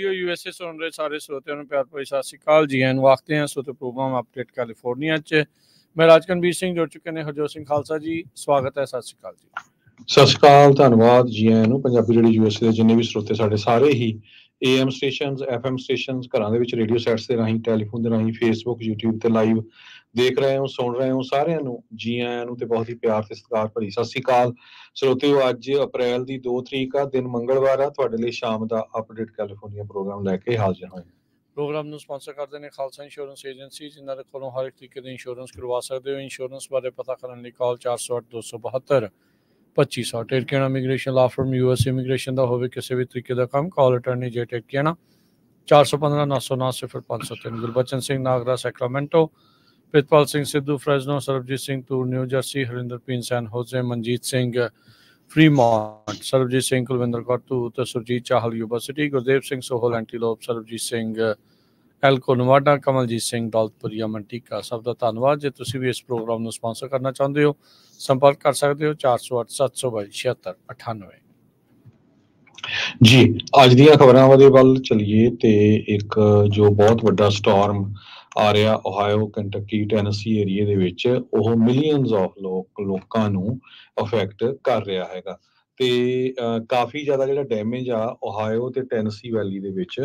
ਪੀਓ ਯੂਐਸਏ ਸੁਣ ਰਹੇ ਸਾਰੇ ਸਰੋਤਿਆਂ ਨੂੰ ਪਿਆਰ ਭਰੀ ਸਤਿ ਸ਼੍ਰੀ ਅਕਾਲ ਜੀ ਐਨ ਵਾਖਦੇ ਹਾਂ ਸੋ ਤੇ ਪ੍ਰੋਗਰਾਮ ਅਪਡੇਟ ਕੈਲੀਫੋਰਨੀਆ ਚ ਮੈਂ ਰਾਜਕਨਵੀਰ ਸਿੰਘ ਜੁੜ ਚੁੱਕੇ ਨੇ ਹਰਜੋਤ ਸਿੰਘ ਖਾਲਸਾ ਜੀ ਸਵਾਗਤ ਹੈ ਸਤਿ ਸ਼੍ਰੀ ਅਕਾਲ ਜੀ ਸਤਿ ਸ਼੍ਰੀ ਅਕਾਲ ਧੰਨਵਾਦ ਜੀ ਐਨ ਨੂੰ ਪੰਜਾਬੀ ਰੇਡੀਓ ਯੂਐਸਏ ਦੇ ਜਿੰਨੇ ਵੀ ਸਰੋਤੇ ਸਾਡੇ ਸਾਰੇ ਹੀ ਏਐਮ ਸਟੇਸ਼ਨਸ ਐਫਐਮ ਸਟੇਸ਼ਨਸ ਘਰਾਂ ਦੇ ਵਿੱਚ ਰੇਡੀਓ ਸੈਟਸ ਦੇ ਰਾਹੀਂ ਟੈਲੀਫੋਨ ਦੇ ਰਾਹੀਂ ਫੇਸਬੁੱਕ YouTube ਤੇ ਲਾਈਵ ਦੇਖ ਰਹੇ ਹਾਂ ਸੁਣ ਰਹੇ ਹਾਂ ਸਾਰਿਆਂ ਨੂੰ ਜੀ ਆਇਆਂ ਨੂੰ ਤੇ ਬਹੁਤ ਹੀ ਪਿਆਰ ਤੇ ਸਤਿਕਾਰ ਭਰੀ ਸਤਿ ਸ੍ਰੀ ਅਕਾਲ ਸਰੋਤਿਓ ਅੱਜ ਅਪ੍ਰੈਲ ਦੀ 2 ਤਰੀਕ ਆ ਦਿਨ ਮੰਗਲਵਾਰ ਆ ਤੁਹਾਡੇ ਲਈ ਸ਼ਾਮ ਦਾ ਅਪਡੇਟ ਕੈਲੀਫੋਰਨੀਆ ਪ੍ਰੋਗਰਾਮ ਲੈ ਕੇ ਹਾਜ਼ਰ ਹੋਏ ਪ੍ਰੋਗਰਾਮ ਨੂੰ ਸਪਾਂਸਰ ਕਰਦੇ ਨੇ ਖਾਲਸਾ ਇੰਸ਼ੋਰੈਂਸ ਏਜੰਸੀ ਜਿਨ੍ਹਾਂ ਦੇ ਕੋਲੋਂ ਹਰ ਇੱਕ ਤਰੀਕੇ ਦੀ ਇੰਸ਼ੋਰੈਂਸ ਕਰਵਾ ਸਕਦੇ ਹੋ ਇੰਸ਼ੋਰੈਂਸ ਬਾਰੇ ਪਤਾ ਕਰਨ ਲਈ call 408 272 2500 Tek immigration law firm US immigration ਦਾ ਹੋਵੇ ਕਿਸੇ ਵੀ ਤਰੀਕੇ ਦਾ ਕੰਮ ਕਾਲ ਅਟਾਰਨੀ ਜੇ ਟੇਕ ਕੇਣਾ 415 909 0503 Gurbachan Singh Nagra Sacramento Pritpal Singh Sidhu Fresno Sarbjit Singh Toor New Jersey ਹਰਿੰਦਰਪੀਨ San Jose Manjit Singh Fremont Sarbjit Singh Kulwinder Kaur ਤੂਤ Surjit Chahal Yuba City Gurdev Singh Sohal Antelope Sarbjit Singh Elko Nevada Kamaljit Singh Daulatpuria Manteca ਸਭ ਦਾ ਧੰਨਵਾਦ ਜੇ ਤੁਸੀਂ ਵੀ ਇਸ ਪ੍ਰੋਗਰਾਮ ਨੂੰ ਸਪਾਂਸਰ ਕਰਨਾ ਚਾਹੁੰਦੇ ਹੋ ਸੰਪਰਕ ਕਰ ਸਕਦੇ ਹੋ 408 722 7698 ਜੀ ਅੱਜ ਦੀਆਂ ਖਬਰਾਂ ਦੇ ਵੱਲ ਚਲੀਏ ਤੇ ਇੱਕ ਜੋ ਬਹੁਤ ਵੱਡਾ ਸਟਾਰਮ ਆਰਿਆ ਓਹਾਇਓ ਕੈਂਟਕੀ ਟੈਨਸੀ ਏਰੀਆ ਦੇ ਵਿੱਚ ਉਹ ਮਿਲੀਅਨਸ ਆਫ ਲੋਕ ਲੋਕਾਂ ਨੂੰ ਅਫੈਕਟ ਕਰ ਰਿਹਾ ਹੈਗਾ ਤੇ ਕਾਫੀ ਜ਼ਿਆਦਾ ਜਿਹੜਾ ਡੈਮੇਜ ਆ ਓਹਾਇਓ ਤੇ ਟੈਨਸੀ ਵੈਲੀ ਦੇ ਵਿੱਚ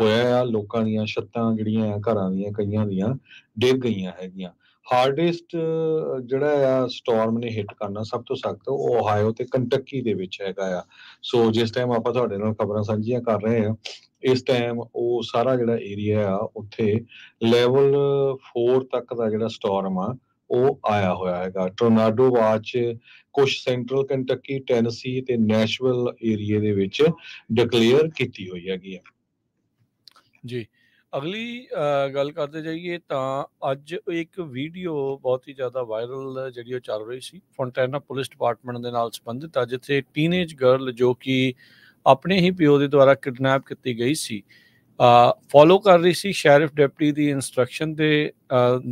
ਹੋਇਆ ਆ ਲੋਕਾਂ ਦੀਆਂ ਛੱਤਾਂ ਜਿਹੜੀਆਂ ਆ ਘਰਾਂ ਦੀਆਂ ਕਈਆਂ ਦੀਆਂ ਡਿੱਗ ਗਈਆਂ ਹੈਗੀਆਂ ਹਾਰਡੈਸਟ ਜਿਹੜਾ ਆ ਸਟਾਰਮ ਨੇ ਹਿੱਟ ਕਰਨਾ ਸਭ ਤੋਂ ਸਖਤ ਉਹ ਓਹਾਇਓ ਤੇ ਕੰਟਕੀ ਦੇ ਵਿੱਚ ਹੈਗਾ ਆ ਸੋ ਜਿਸ ਟਾਈਮ ਆਪਾਂ ਤੁਹਾਡੇ ਨਾਲ ਖਬਰਾਂ ਸਾਂਝੀਆਂ ਕਰ ਰਹੇ ਆ ਇਸ ਟਾਈਮ ਉਹ ਸਾਰਾ ਜਿਹੜਾ ਏਰੀਆ ਆ ਉੱਥੇ ਲੈਵਲ 4 ਤੱਕ ਦਾ ਜਿਹੜਾ ਸਟਾਰਮ ਆ ਉਹ ਆਇਆ ਹੋਇਆ ਹੈਗਾ ਟੋਰਨਾਡੋ ਵਾਚ ਕੁਝ ਸੈਂਟਰਲ ਕੰਟਕੀ ਟੈਨਸੀ ਤੇ ਨੈਸ਼ਵਲ ਏਰੀਆ ਦੇ ਵਿੱਚ ਡਿਕਲੇਅਰ ਕੀਤੀ ਹੋਈ ਹੈਗੀ ਆ ਜੀ ਅਗਲੀ ਗੱਲ ਕਰਦੇ ਜਾਈਏ ਤਾਂ ਅੱਜ ਇੱਕ ਵੀਡੀਓ ਬਹੁਤ ਹੀ ਜ਼ਿਆਦਾ ਵਾਇਰਲ ਜਿਹੜੀ ਉਹ ਚੱਲ ਰਹੀ ਸੀ ਫੋਂਟੈਨਾ ਪੁਲਿਸ ਡਿਪਾਰਟਮੈਂਟ ਦੇ ਨਾਲ ਸੰਬੰਧਿਤ ਆ ਜਿੱਥੇ ਟੀਨੇਜ ਗਰਲ ਜੋ ਕਿ ਆਪਣੇ ਹੀ ਪਿਓ ਦੇ ਦੁਆਰਾ ਕਿਡਨੈਪ ਕੀਤੀ ਗਈ ਸੀ ਫੋਲੋ ਕਰ ਰਹੀ ਸੀ ਸ਼ੈਰਿਫ ਡਿਪਟੀ ਦੀ ਇਨਸਟਰਕਸ਼ਨ ਦੇ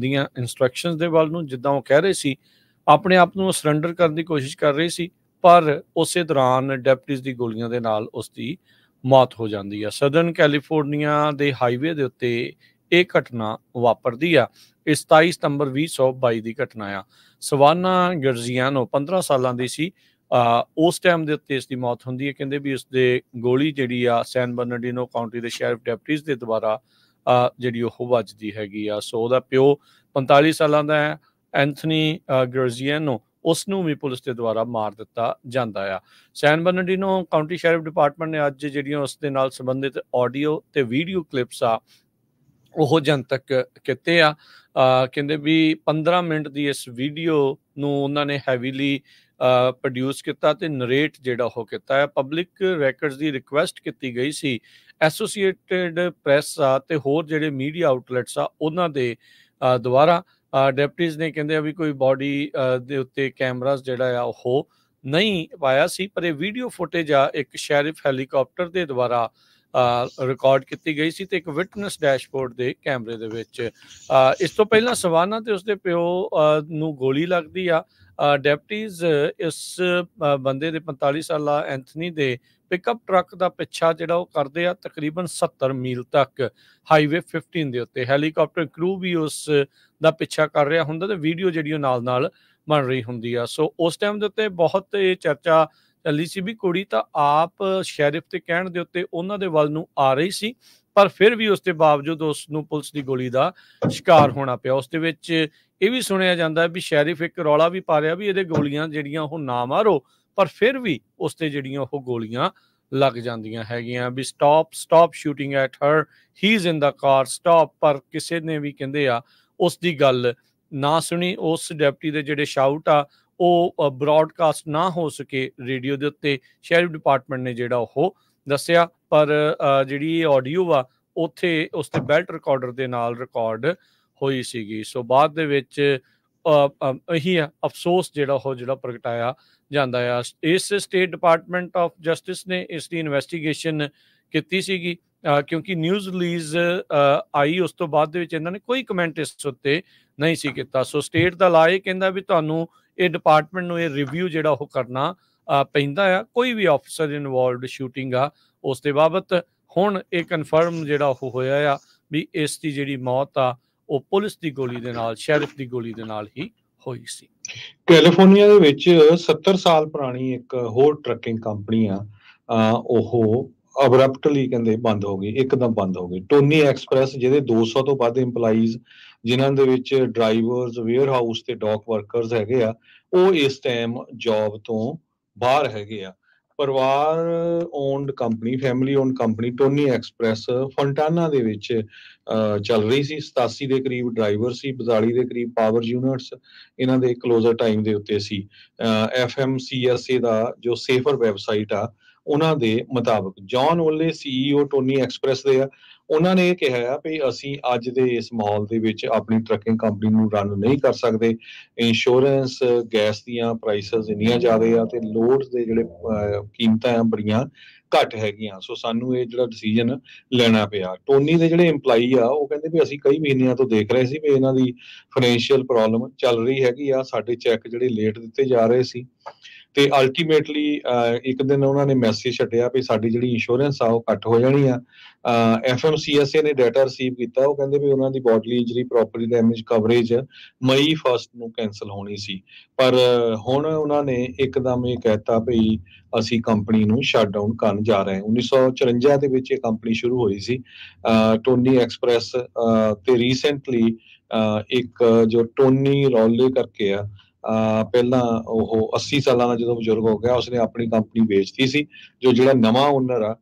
ਦੀਆਂ ਇਨਸਟਰਕਸ਼ਨਸ ਦੇ ਵੱਲ ਨੂੰ ਜਿੱਦਾਂ ਉਹ ਕਹਿ ਰਹੇ ਸੀ ਆਪਣੇ ਆਪ ਨੂੰ ਸਰੈਂਡਰ ਕਰਨ ਦੀ ਕੋਸ਼ਿਸ਼ ਕਰ ਰਹੀ ਸੀ ਪਰ ਉਸੇ ਦੌਰਾਨ ਡਿਪਟੀਜ਼ ਦੀ ਗੋਲੀਆਂ ਦੇ ਨਾਲ ਉਸ ਦੀ ਮੌਤ ਹੋ ਜਾਂਦੀ ਆ ਸਦਰਨ ਕੈਲੀਫੋਰਨੀਆ ਦੇ ਹਾਈਵੇ ਦੇ ਉੱਤੇ ਇਹ ਘਟਨਾ ਵਾਪਰਦੀ ਆ 27 ਸਤੰਬਰ 2022 ਦੀ ਘਟਨਾ ਆ ਸਵਾਨਾ ਗਰਜ਼ੀਆਨੋ 15 ਸਾਲਾਂ ਦੀ ਸੀ ਉਸ ਟਾਈਮ ਦੇ ਉੱਤੇ ਇਸ ਦੀ ਮੌਤ ਹੁੰਦੀ ਹੈ ਕਹਿੰਦੇ ਵੀ ਉਸ ਦੇ ਗੋਲੀ ਜਿਹੜੀ ਆ ਸੈਨ ਬਰਨਰਡੀਨੋ ਕਾਉਂਟੀ ਦੇ ਸ਼ੈਰਿਫ ਡੈਪਟੀਜ਼ ਦੇ ਦੁਆਰਾ ਜਿਹੜੀ ਉਹ ਵੱਜਦੀ ਹੈਗੀ ਆ ਸੋ ਉਹਦਾ ਪਿਓ 45 ਸਾਲਾਂ ਦਾ ਹੈ ਐਂਥਨੀ ਗਰਜ਼ੀਆਨੋ ਉਸ ਨੂੰ ਵੀ ਪੁਲਿਸ ਦੇ ਦੁਆਰਾ ਮਾਰ ਦਿੱਤਾ ਜਾਂਦਾ ਆ San Bernardino County sheriff department ਨੇ ਅੱਜ ਜਿਹੜੀਆਂ ਉਸ ਦੇ ਨਾਲ ਸੰਬੰਧਿਤ ਆਡੀਓ ਤੇ ਵੀਡੀਓ ਕਲਿੱਪਸ ਆ ਉਹ ਜਨ ਤੱਕ ਕਿਤੇ ਆ ਕਹਿੰਦੇ ਵੀ 15 ਮਿੰਟ ਦੀ ਇਸ ਵੀਡੀਓ ਨੂੰ ਉਹਨਾਂ ਨੇ ਹੈਵੀਲੀ ਪ੍ਰੋਡਿਊਸ ਕੀਤਾ ਤੇ ਨਰੇਟ ਜਿਹੜਾ ਉਹ ਕੀਤਾ ਹੈ ਪਬਲਿਕ ਰੈਕੋਰਡਸ ਦੀ ਰਿਕੁਐਸਟ ਕੀਤੀ ਗਈ ਸੀ ਐਸੋਸੀਏਟਿਡ ਪ੍ਰੈਸ ਆ ਤੇ ਹੋਰ ਜਿਹੜੇ ਮੀਡੀਆ ਆਊਟਲੈਟਸ ਆ ਉਹਨਾਂ ਦੇ ਦੁਆਰਾ ਡਿਪਟੀਜ਼ ਨੇ ਕਹਿੰਦੇ ਆ ਵੀ ਕੋਈ ਬਾਡੀ ਦੇ ਉੱਤੇ ਕੈਮਰਾਸ ਜਿਹੜਾ ਆ ਉਹ ਨਹੀਂ ਪਾਇਆ ਸੀ ਪਰ ਇਹ ਵੀਡੀਓ ਫੁਟੇਜ ਆ ਇੱਕ ਸ਼ੈਰਿਫ ਹੈਲੀਕਾਪਟਰ ਦੇ ਦੁਆਰਾ ਰਿਕਾਰਡ ਕੀਤੀ ਗਈ ਸੀ ਤੇ ਇੱਕ ਵਿਟਨੈਸ ਡੈਸ਼ਬੋਰਡ ਦੇ ਕੈਮਰੇ ਦੇ ਵਿੱਚ ਇਸ ਤੋਂ ਪਹਿਲਾਂ ਸਵਾਨਾ ਤੇ ਉਸਦੇ ਪਿਓ ਨੂੰ ਗੋਲੀ ਲੱਗਦੀ ਆ ਡੈਪਟੀਜ਼ ਇਸ ਬੰਦੇ ਦੇ 45 ਸਾਲਾ ਐਂਥਨੀ ਦੇ ਪਿਕਅਪ ਟਰੱਕ ਦਾ ਪਿੱਛਾ ਜਿਹੜਾ ਉਹ ਕਰਦੇ ਆ ਤਕਰੀਬਨ 70 ਮੀਲ ਤੱਕ ਹਾਈਵੇ 15 ਦੇ ਉੱਤੇ ਹੈਲੀਕਾਪਟਰ ਕਰੂ ਵੀ ਉਸ ਦਾ ਪਿੱਛਾ ਕਰ ਰਿਹਾ ਹੁੰਦਾ ਤੇ ਵੀਡੀਓ ਜਿਹੜੀ ਉਹ ਨਾਲ-ਨਾਲ ਬਣ ਰਹੀ ਹੁੰਦੀ ਆ ਸੋ ਉਸ ਟਾਈਮ ਦੇ ਉੱਤੇ ਬਹੁਤ ਇਹ ਚਰਚਾ ਚੱਲੀ ਸੀ ਵੀ ਕੁੜੀ ਤਾਂ ਆਪ ਸ਼ੈਰਿਫ ਤੇ ਕਹਿਣ ਦੇ ਉੱਤੇ ਉਹਨਾਂ ਦੇ ਵੱਲ ਨੂੰ ਆ ਰਹੀ ਸੀ ਪਰ ਫਿਰ ਵੀ ਉਸ ਦੇ ਬਾਵਜੂਦ ਉਸ ਨੂੰ ਪੁਲਿਸ ਦੀ ਗੋਲੀ ਦਾ ਸ਼ਿਕਾਰ ਹੋਣਾ ਪਿਆ ਉਸ ਦੇ ਵਿੱਚ ਇਹ ਵੀ ਸੁਣਿਆ ਜਾਂਦਾ ਵੀ ਸ਼ੈਰਿਫ ਇੱਕ ਰੌਲਾ ਵੀ ਪਾ ਰਿਹਾ ਵੀ ਇਹਦੇ ਗੋਲੀਆਂ ਜਿਹੜੀਆਂ ਉਹ ਨਾ ਮਾਰੋ ਪਰ ਫਿਰ ਵੀ ਉਸ ਤੇ ਜਿਹੜੀਆਂ ਉਹ ਗੋਲੀਆਂ ਲੱਗ ਜਾਂਦੀਆਂ ਹੈਗੀਆਂ ਵੀ stop stop shooting at her he is in the car stop ਪਰ ਕਿਸੇ ਨੇ ਵੀ ਕਹਿੰਦੇ ਆ ਉਸ ਦੀ ਗੱਲ ਨਾ ਸੁਣੀ ਉਸ ਡਿਪਟੀ ਦੇ ਜਿਹੜੇ ਸ਼ਾਊਟ ਆ ਉਹ ਬ੍ਰਾਡਕਾਸਟ ਨਾ ਹੋ ਸਕੇ ਰੇਡੀਓ ਦੇ ਉੱਤੇ ਸ਼ੈਰਿਫ ਡਿਪਾਰਟਮੈਂਟ ਨੇ ਜਿਹੜਾ ਉਹ ਦੱਸਿਆ ਪਰ ਜਿਹੜੀ ਆਡੀਓ ਆ ਉਥੇ ਉਸ ਤੇ ਬੈਲਟ ਰਿਕਾਰਡਰ ਦੇ ਨਾਲ ਰਿਕਾਰਡ ਹੋਈ ਸੀਗੀ ਸੋ ਬਾਅਦ ਦੇ ਵਿੱਚ ਇਹੀ ਅਫਸੋਸ ਜਿਹੜਾ ਉਹ ਜਿਹੜਾ ਪ੍ਰਗਟਾਇਆ ਜਾਂਦਾ ਆ ਇਸ ਸਟੇਟ ਡਿਪਾਰਟਮੈਂਟ ਆਫ ਜਸਟਿਸ ਨੇ ਇਸ ਦੀ ਇਨਵੈਸਟੀਗੇਸ਼ਨ ਕੀਤੀ ਸੀਗੀ ਕਿਉਂਕਿ ਨਿਊਜ਼ ਰਿਲੀਜ਼ ਆਈ ਉਸ ਤੋਂ ਬਾਅਦ ਦੇ ਵਿੱਚ ਇਹਨਾਂ ਨੇ ਕੋਈ ਕਮੈਂਟ ਇਸ ਉੱਤੇ ਨਹੀਂ ਸੀ ਕੀਤਾ ਸੋ ਸਟੇਟ ਦਾ ਲਾ ਇਹ ਕਹਿੰਦਾ ਵੀ ਤੁਹਾਨੂੰ ਇਹ ਡਿਪਾਰਟਮੈਂਟ ਨੂੰ ਇਹ ਰਿਵਿਊ ਜਿਹੜਾ ਉਹ ਕਰਨਾ ਪੈਂਦਾ ਆ ਕੋਈ ਵੀ ਆਫੀਸਰ ਇਨਵੋਲਵਡ ਸ਼ੂਟਿੰਗ ਆ ਉਸ ਦੇ ਬਾਬਤ ਹੁਣ ਇਹ ਕਨਫਰਮ ਜਿਹੜਾ ਉਹ ਹੋਇਆ ਆ ਵੀ ਇਸ ਦੀ ਜਿਹੜੀ ਮੌਤ ਆ ਉਹ ਪੁਲਿਸ ਦੀ ਗੋਲੀ ਦੇ ਨਾਲ ਸ਼ੈਰਿਫ ਦੀ ਗੋਲੀ ਦੇ ਨਾਲ ਹੀ ਹੋਈ ਸੀ ਕੈਲੀਫੋਰਨੀਆ ਦੇ ਵਿੱਚ 70 ਸਾਲ ਪੁਰਾਣੀ ਇੱਕ ਹੋਰ ਟਰੱਕਿੰਗ ਕੰਪਨੀ ਆ ਉਹ ਅਬਰਪਟਲੀ ਕਹਿੰਦੇ ਬੰਦ ਹੋ ਗਈ ਇੱਕਦਮ ਬੰਦ ਹੋ ਗਈ ਟੋਨੀ ਐਕਸਪ੍ਰੈਸ ਜਿਹਦੇ 200 ਤੋਂ ਵੱਧ ਏਮਪਲਾਈਜ਼ ਜਿਨ੍ਹਾਂ ਦੇ ਵਿੱਚ ਡਰਾਈਵਰਸ ਵੇਅਰ ਹਾਊਸ ਤੇ ਡਾਕ ਵਰਕਰਸ ਹੈਗੇ ਆ ਉਹ ਇਸ ਟਾਈਮ ਜੌਬ ਤੋਂ ਬਾਹਰ ਹੈਗੇ ਆ ਪਰਿਵਾਰ owned company family owned company Tony Express Fontana ਦੇ ਵਿੱਚ ਚੱਲ ਰਹੀ ਸੀ 87 ਦੇ ਕਰੀਬ ਡਰਾਈਵਰ ਸੀ 42 ਦੇ ਕਰੀਬ ਪਾਵਰ ਯੂਨਿਟਸ ਇਹਨਾਂ ਦੇ ਕਲੋਜ਼ਰ ਟਾਈਮ ਦੇ ਉੱਤੇ ਸੀ ਏ ਦਾ ਜੋ ਸੇਫਰ ਵੈਬਸਾਈਟ ਆ ਉਹਨਾਂ ਦੇ ਮੁਤਾਬਕ John Ole CEO Tony Express ਦੇ ਆ ਉਹਨਾਂ ਨੇ ਇਹ ਕਿਹਾ ਹੈ ਵੀ ਅਸੀਂ ਅੱਜ ਦੇ ਇਸ ਮਾਹੌਲ ਦੇ ਵਿੱਚ ਆਪਣੀ ਟਰੱਕਿੰਗ ਕੰਪਨੀ ਨੂੰ ਰਨ ਨਹੀਂ ਕਰ ਸਕਦੇ ਇੰਸ਼ੋਰੈਂਸ ਗੈਸ ਦੀਆਂ ਪ੍ਰਾਈਸਸ ਇੰਨੀਆਂ ਜ਼ਿਆਦਾ ਆ ਤੇ ਲੋਡਸ ਦੇ ਜਿਹੜੇ ਕੀਮਤਾਂ ਆ ਬੜੀਆਂ ਘੱਟ ਹੈਗੀਆਂ ਸੋ ਸਾਨੂੰ ਇਹ ਜਿਹੜਾ ਡਿਸੀਜਨ ਲੈਣਾ ਪਿਆ ਟੋਨੀ ਦੇ ਜਿਹੜੇ EMPLOYEE ਆ ਉਹ ਕਹਿੰਦੇ ਵੀ ਅਸੀਂ ਕਈ ਮਹੀਨਿਆਂ ਤੋਂ ਦੇਖ ਰਹੇ ਸੀ ਵੀ ਇਹਨਾਂ ਦੀ ਫਾਈਨੈਂਸ਼ੀਅਲ ਪ੍ਰੋਬਲਮ ਚੱਲ ਰਹੀ ਹੈਗੀ ਆ ਸਾਡੇ ਚੈੱਕ ਜਿਹੜੇ ਲੇਟ ਦਿੱਤੇ ਜਾ ਰਹੇ ਸੀ ਤੇ ਅਲਟੀਮੇਟਲੀ ਇੱਕ ਦਿਨ ਉਹਨਾਂ ਨੇ ਮੈਸੇਜ ਛੱਡਿਆ ਵੀ ਸਾਡੀ ਜਿਹੜੀ ਇੰਸ਼ੋਰੈਂਸ ਆ ਉਹ ਕੱਟ ਹੋ ਜਾਣੀ ਆ ਐਫਐਮਸੀਐਸਏ ਨੇ ਡਾਟਾ ਰਿਸੀਵ ਕੀਤਾ ਉਹ ਕਹਿੰਦੇ ਵੀ ਉਹਨਾਂ ਦੀ body injury property damage coverage ਮਈ 1st ਨੂੰ ਕੈਨਸਲ ਹੋਣੀ ਸੀ ਪਰ ਹੁਣ ਉਹਨਾਂ ਨੇ ਇੱਕਦਮ ਇਹ ਕਹਿਤਾ ਵੀ ਅਸੀਂ ਕੰਪਨੀ ਨੂੰ ਸ਼ਟ ਡਾਊਨ ਕਰਨ ਜਾ ਰਹੇ ਹਾਂ 1954 ਦੇ ਵਿੱਚ ਇਹ ਕੰਪਨੀ ਸ਼ੁਰੂ ਹੋਈ ਸੀ ਟੋਨੀ ਐਕਸਪ੍ਰੈਸ ਤੇ ਰੀਸੈਂਟਲੀ ਇੱਕ ਜੋ ਟੋਨੀ ਰੌਲੇ ਕਰਕੇ ਆ ਪਹਿਲਾਂ ਉਹ 80 ਸਾਲਾਂ ਦਾ ਜਦੋਂ ਬਜ਼ੁਰਗ ਹੋ ਗਿਆ ਉਸਨੇ ਆਪਣੀ ਕੰਪਨੀ ਵੇਚਤੀ ਸੀ ਜੋ ਜਿਹੜਾ ਨਵਾਂ ਓਨਰ ਆ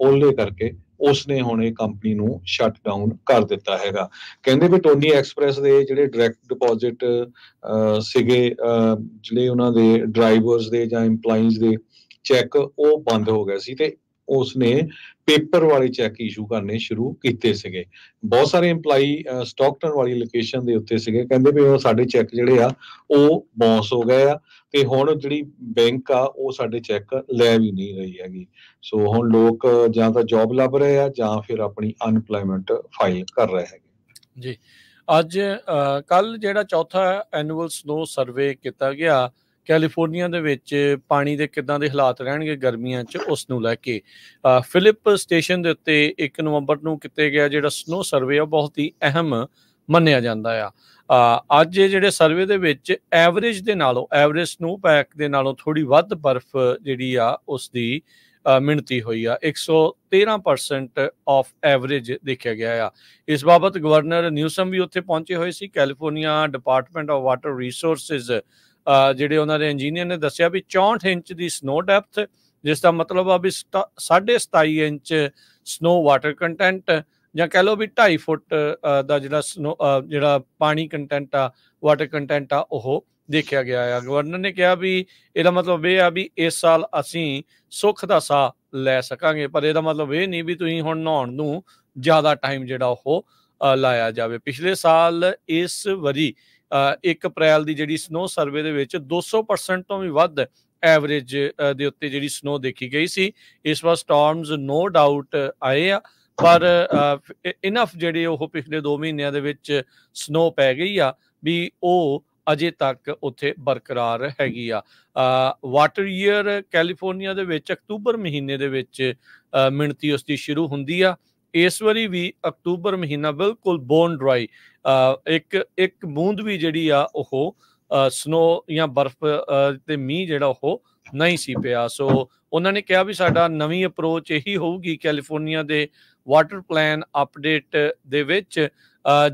ਉਹਲੇ ਕਰਕੇ ਉਸਨੇ ਹੁਣ ਇਹ ਕੰਪਨੀ ਨੂੰ ਸ਼ਟ ਡਾਊਨ ਕਰ ਦਿੱਤਾ ਹੈਗਾ ਕਹਿੰਦੇ ਵੀ ਟੋਨੀ ਐਕਸਪ੍ਰੈਸ ਦੇ ਜਿਹੜੇ ਡਾਇਰੈਕਟ ਡਿਪੋਜ਼ਿਟ ਸਿਗੇ ਜਿਹੜੇ ਉਹਨਾਂ ਦੇ ਡਰਾਈਵਰਸ ਦੇ ਜਾਂ EMPLOYEES ਦੇ ਚੈੱਕ ਉਹ ਬੰਦ ਹੋ ਗਏ ਸੀ ਤੇ ਉਸ ਨੇ ਪੇਪਰ ਵਾਲੇ ਚੈੱਕ ਇਸ਼ੂ ਕਰਨੇ ਸ਼ੁਰੂ ਕੀਤੇ ਸੀਗੇ ਬਹੁਤ ਸਾਰੇ EMPLOYEE ਸਟਾਕਟਨ ਵਾਲੀ ਲੋਕੇਸ਼ਨ ਦੇ ਉੱਤੇ ਸੀਗੇ ਕਹਿੰਦੇ ਵੀ ਉਹ ਸਾਡੇ ਚੈੱਕ ਜਿਹੜੇ ਆ ਉਹ ਬੌਂਸ ਹੋ ਗਏ ਆ ਤੇ ਹੁਣ ਜਿਹੜੀ ਬੈਂਕ ਆ ਉਹ ਸਾਡੇ ਚੈੱਕ ਲੈ ਵੀ ਨਹੀਂ ਰਹੀ ਹੈਗੀ ਸੋ ਹੁਣ ਲੋਕ ਜਾਂ ਤਾਂ ਜੌਬ ਲੱਭ ਰਹੇ ਆ ਜਾਂ ਫਿਰ ਆਪਣੀ ਅਨਪਲੋਇਮੈਂਟ ਫਾਈਲ ਕਰ ਰਹੇ ਹੈਗੇ ਜੀ ਅੱਜ ਕੱਲ ਜਿਹੜਾ ਚੌਥਾ ਐਨੂਅਲ ਸਨੋ ਸਰਵੇ ਕੀਤਾ ਗਿਆ ਕੈਲੀਫੋਰਨੀਆ ਦੇ ਵਿੱਚ ਪਾਣੀ ਦੇ ਕਿਦਾਂ ਦੇ ਹਾਲਾਤ ਰਹਿਣਗੇ ਗਰਮੀਆਂ 'ਚ ਉਸ ਨੂੰ ਲੈ ਕੇ ਫਿਲਿਪ ਸਟੇਸ਼ਨ ਦੇ ਉੱਤੇ 1 ਨਵੰਬਰ ਨੂੰ ਕੀਤੇ ਗਿਆ ਜਿਹੜਾ ਸਨੋ ਸਰਵੇ ਆ ਬਹੁਤ ਹੀ ਅਹਿਮ ਮੰਨਿਆ ਜਾਂਦਾ ਆ ਅੱਜ ਜਿਹੜੇ ਸਰਵੇ ਦੇ ਵਿੱਚ ਐਵਰੇਜ ਦੇ ਨਾਲੋਂ ਐਵਰੇਜ ਸਨੋ ਪੈਕ ਦੇ ਨਾਲੋਂ ਥੋੜੀ ਵੱਧ ਬਰਫ਼ ਜਿਹੜੀ ਆ ਉਸ ਦੀ ਮਿਣਤੀ ਹੋਈ ਆ 113% ਆਫ ਐਵਰੇਜ ਦੇਖਿਆ ਗਿਆ ਆ ਇਸ ਬਾਬਤ ਗਵਰਨਰ ਨਿਊਸਮ ਵੀ ਉੱਥੇ ਪਹੁੰਚੇ ਹੋਏ ਸੀ California department of water resources ਜਿਹੜੇ ਉਹਨਾਂ ਦੇ ਇੰਜੀਨੀਅਰ ਨੇ ਦੱਸਿਆ ਵੀ 64 ਇੰਚ ਦੀ ਸਨੋ ਡੈਪਥ ਜਿਸ ਦਾ ਮਤਲਬ ਆ ਵੀ 27.5 ਇੰਚ ਸਨੋ ਵਾਟਰ ਕੰਟੈਂਟ ਜਾਂ ਕਹ ਲਓ ਵੀ 2.5 ਫੁੱਟ ਦਾ ਜਿਹੜਾ ਸਨੋ ਜਿਹੜਾ ਪਾਣੀ ਕੰਟੈਂਟ ਆ ਵਾਟਰ ਕੰਟੈਂਟ ਆ ਉਹ ਦੇਖਿਆ ਗਿਆ ਆ ਗਵਰਨਰ ਨੇ ਕਿਹਾ ਵੀ ਇਹਦਾ ਮਤਲਬ ਇਹ ਆ ਵੀ ਇਸ ਸਾਲ ਅਸੀਂ ਸੁੱਖ ਦਾ ਸਾਹ ਲੈ ਸਕਾਂਗੇ ਪਰ ਇਹਦਾ ਮਤਲਬ ਇਹ ਨਹੀਂ ਵੀ ਤੁਸੀਂ ਹੁਣ ਨਹਾਉਣ ਨੂੰ ਜ਼ਿਆਦਾ ਟਾਈਮ ਜਿਹੜਾ ਉਹ ਲਾਇਆ ਜਾਵੇ ਪਿਛਲੇ ਸਾਲ ਇਸ ਵਰੀ 1 ਅਪ੍ਰੈਲ ਦੀ ਜਿਹੜੀ ਸਨੋ ਸਰਵੇ ਦੇ ਵਿੱਚ 200% ਤੋਂ ਵੀ ਵੱਧ ਐਵਰੇਜ ਦੇ ਉੱਤੇ ਜਿਹੜੀ ਸਨੋ ਦੇਖੀ ਗਈ ਸੀ ਇਸ ਵਾਰ ਸਟਾਰਮਸ ਨੋ ਡਾਊਟ ਆਏ ਆ ਪਰ ਇਨਫ ਜਿਹੜੇ ਉਹ ਪਿਛਲੇ 2 ਮਹੀਨਿਆਂ ਦੇ ਵਿੱਚ ਸਨੋ ਪੈ ਗਈ ਆ ਵੀ ਉਹ ਅਜੇ ਤੱਕ ਉੱਥੇ ਬਰਕਰਾਰ ਹੈਗੀ ਆ ਵਾਟਰ ਈਅਰ ਕੈਲੀਫੋਰਨੀਆ ਦੇ ਵਿੱਚ ਅਕਤੂਬਰ ਮਹੀਨੇ ਦੇ ਵਿੱਚ ਮਿੰਤੀ ਉਸ ਦੀ ਸ਼ੁਰੂ ਹੁੰਦੀ ਆ ਇਸ ਵਾਰੀ ਵੀ ਅਕਤੂਬਰ ਮਹੀਨਾ ਬਿਲਕੁਲ ਬੋਨ ਡਰਾਈ ਇੱਕ ਇੱਕ ਬੂੰਦ ਵੀ ਜਿਹੜੀ ਆ ਉਹ ਸਨੋ ਜਾਂ ਬਰਫ਼ ਤੇ ਮੀਂਹ ਜਿਹੜਾ ਉਹ ਨਹੀਂ ਸੀ ਪਿਆ ਸੋ ਉਹਨਾਂ ਨੇ ਕਿਹਾ ਵੀ ਸਾਡਾ ਨਵੀਂ ਅਪਰੋਚ ਇਹੀ ਹੋਊਗੀ ਕੈਲੀਫੋਰਨੀਆ ਦੇ ਵਾਟਰ ਪਲਾਨ ਅਪਡੇਟ ਦੇ ਵਿੱਚ